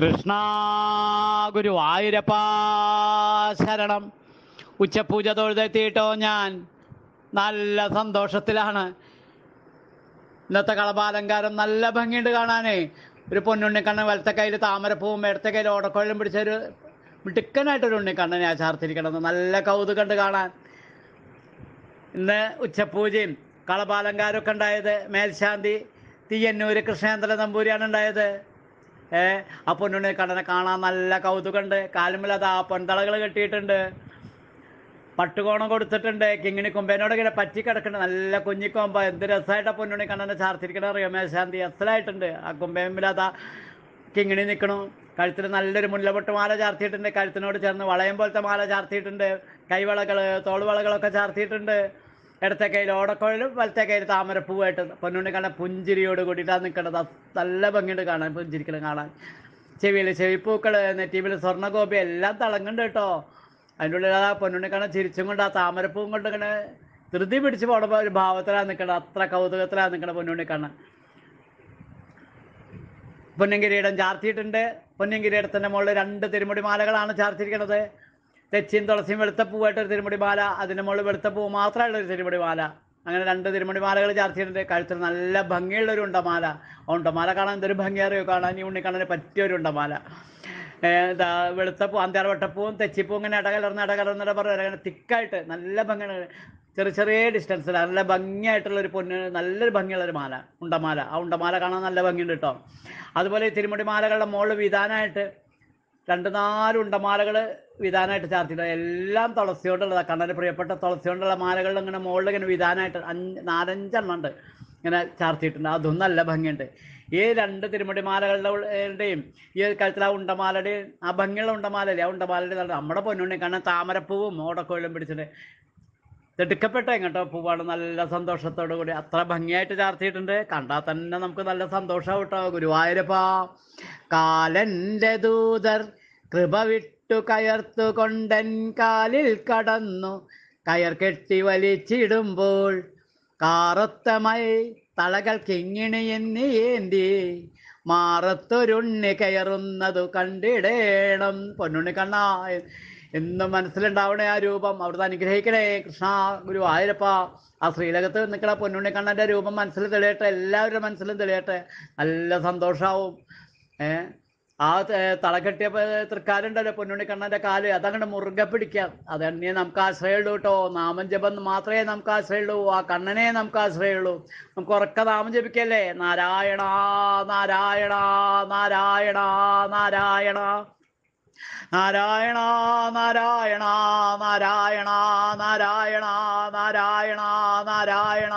കൃഷ്ണ ഗുരുവായൂരപ്പാ ശരണം ഉച്ചപൂജ തൊഴുതെത്തിയിട്ടോ ഞാൻ നല്ല സന്തോഷത്തിലാണ് ഇന്നത്തെ കളപാലങ്കാരം നല്ല ഭംഗിയുണ്ട് കാണാനേ ഒരു പൊന്നുണ്ണിക്കണ്ണൻ വലത്തെ കയ്യിൽ താമരപ്പൂവും ഇടത്തെ കയ്യിൽ ഓടക്കോഴലും പിടിച്ചൊരു മിടുക്കനായിട്ടൊരു ഉണ്ണിക്കണ്ണനെ ആചാർത്തിരിക്കണമെന്ന് നല്ല കൗതുകമുണ്ട് കാണാൻ ഇന്ന് ഉച്ചപൂജയും കളപാലങ്കാരമൊക്കെ ഉണ്ടായത് മേൽശാന്തി തീയന്നൂര് കൃഷ്ണേന്ദ്ര നമ്പൂരിയാണ് ഉണ്ടായത് ഏ ആ പൊന്നുണ്ണി കടനെ കാണാൻ നല്ല കൗതുകമുണ്ട് കാലുമില്ലാതെ ആ പൊന്തളകൾ കെട്ടിയിട്ടുണ്ട് പട്ടുകോണം കൊടുത്തിട്ടുണ്ട് കിങ്ങിണി കൊമ്പേനോട് ഇങ്ങനെ പറ്റി കിടക്കുന്നുണ്ട് നല്ല കുഞ്ഞിക്കൊമ്പ എന്ത് ആ പൊന്നുണ്ണി കണ്ണനെ ചാർത്തിരിക്കണ റിയമേശാന്തി അസലായിട്ടുണ്ട് ആ കുമ്പേമില്ലാതെ കിങ്ങിണി നിൽക്കണു കഴുത്തിൽ നല്ലൊരു മുല്ലപൊട്ട് മാല ചാർത്തിയിട്ടുണ്ട് കഴുത്തിനോട് ചേർന്ന് വളയം പോലത്തെ മാല ചാർത്തിയിട്ടുണ്ട് കൈവളകൾ തോളുവളകളൊക്കെ ചാർത്തിയിട്ടുണ്ട് ഇടത്തെ കയ്യിൽ ഓടക്കോഴിലും വലത്തെ കയ്യിൽ താമരപ്പൂവായിട്ട് പൊന്നുണ്ണി കാണാൻ പുഞ്ചിരിയോട് കൂടിയിട്ടാ നിൽക്കുന്നത് നല്ല ഭംഗിയുണ്ട് കാണാൻ പുഞ്ചിരിക്കലും കാണാൻ ചെവിയിൽ ചെവിപ്പൂക്കൾ നെറ്റീവിൽ സ്വർണ്ണഗോപി എല്ലാം തിളങ്ങുന്നുണ്ട് കേട്ടോ അതിൻ്റെ ഉള്ളിൽ ആ പൊന്നുണ്ണി കാണാൻ ചിരിച്ചും കൊണ്ട് ആ താമരപ്പൂവും കൊണ്ട് ഇങ്ങനെ ധൃതി പിടിച്ച് പോണ ഒരു ഭാവത്തിലാണ് നിൽക്കുന്നത് അത്ര കൗതുകത്തിലാണ് നിൽക്കുന്നത് പൊന്നുണ്ണി കാണാൻ പൊന്നൻ കിരീടം ചാർത്തിയിട്ടുണ്ട് പൊന്നൻ കിരീടത്തിൻ്റെ മുകളിൽ രണ്ട് തിരുമുടി മാലകളാണ് ചാർത്തിയിരിക്കുന്നത് തെച്ചിയും തുളസിയും വെളുത്തപ്പൂവായിട്ട് ഒരു തിരുമുടി മാല അതിൻ്റെ മുകളിൽ വെളുത്തപ്പൂവ് മാത്രമായിട്ട് ഒരു തിരുമുടി മാല അങ്ങനെ രണ്ട് തിരുമുടി മാലകൾ ചാർച്ച ചെയ്തിട്ടുണ്ട് നല്ല ഭംഗിയുള്ള ഒരു ഉണ്ടമാല ഉണ്ടമാല കാണാൻ എന്തൊരു ഭംഗിയേറിയോ കാണാൻ ഈ ഉണ്ണിക്കണ്ണന് പറ്റിയ ഒരു ഉണ്ടമാല എന്താ വെളുത്തപ്പൂ വെട്ടപ്പൂവും തെച്ചിപ്പൂ ഇങ്ങനെ ഇടകലർന്ന് ഇടകലർന്നിട പറഞ്ഞു അങ്ങനെ തിക്കായിട്ട് നല്ല ഭംഗിയാണ് ചെറിയ ചെറിയ ഡിസ്റ്റൻസിൽ നല്ല ഭംഗിയായിട്ടുള്ള ഒരു പൊന്ന് നല്ലൊരു ഭംഗിയുള്ള ഒരു മാല ഉണ്ടമാല ആ ഉണ്ടമാല കാണാൻ നല്ല ഭംഗിയുണ്ട് കേട്ടോ അതുപോലെ തിരുമുടി മാലകളുടെ മുകളിൽ വിധാനായിട്ട് രണ്ട് നാല് ഉണ്ടമാലകൾ വിധാനമായിട്ട് ചാർത്തിയിട്ടുണ്ട് എല്ലാം തുളസിയോണ്ടുള്ളതാ കണ്ണൻ്റെ പ്രിയപ്പെട്ട തുളസിയോണ്ടുള്ള മാലകളിൽ ഇങ്ങനെ മുകളിൽ ഇങ്ങനെ വിധാനമായിട്ട് അഞ്ച് നാലഞ്ചെണ്ണം ഉണ്ട് ഇങ്ങനെ ചെയ്തിട്ടുണ്ട് അതൊന്നും നല്ല ഭംഗിയുണ്ട് ഈ രണ്ട് തിരുമുടി മാലകളുടെയും ഈ കഴുത്തിൽ ആ ഉണ്ടമാലയുടെയും ആ ഭംഗിയുള്ള ഉണ്ടമാലല്ലേ ആ ഉണ്ടമാലയുടെ നമ്മുടെ പൊന്നുണ്ണി കാരണം താമരപ്പൂവും ഓടക്കോയിലും പിടിച്ചിട്ട് തിടുക്കപ്പെട്ട എങ്ങോട്ടോ പൂവാണ് നല്ല സന്തോഷത്തോടു കൂടി അത്ര ഭംഗിയായിട്ട് ചെയ്തിട്ടുണ്ട് കണ്ടാൽ തന്നെ നമുക്ക് നല്ല സന്തോഷമാവട്ടോ ഗുരുവായൂരപ്പ കാലന്റെ ദൂതർ കൃപ വിട്ടു കയർത്തു കൊണ്ടൻ കാലിൽ കടന്നു കയർ കെട്ടി വലിച്ചിടുമ്പോൾ കാറത്തമായി തളകൾ കിങ്ങിണിയെന്ന് ഏന്തി മാറത്തൊരുണ്ണി കയറുന്നതു കണ്ടിടേണം പൊന്നുണ്ണി കണ്ണ എന്നും മനസ്സിലുണ്ടാവണേ ആ രൂപം അവിടുത്തെ അനുഗ്രഹിക്കണേ കൃഷ്ണ ഗുരു ആയിരപ്പ ആ ശ്രീലകത്ത് നിൽക്കണ പൊന്നുണ്ണി കണ്ണൻ്റെ രൂപം മനസ്സിൽ തെളിയട്ടെ എല്ലാവരുടെ മനസ്സിലും തെളിയട്ടെ നല്ല സന്തോഷാവും ഏഹ് ആ തളകെട്ടിയ തൃക്കാലുണ്ടല്ലോ കണ്ണന്റെ കാല് അതങ്ങനെ മുറുകെ പിടിക്കാം അത് തന്നെ നമുക്ക് ആശ്രയമുള്ളൂ കേട്ടോ നാമം ജപം മാത്രമേ നമുക്ക് ആശ്രയമുള്ളൂ ആ കണ്ണനെ നമുക്ക് ആശ്രയമുള്ളൂ നമുക്ക് ഉറക്ക നാമം ജപിക്കല്ലേ നാരായണ നാരായണ നാരായണ നാരായണ നാരായണ നാരായണ നാരായണ നാരായണ നാരായണ നാരായണ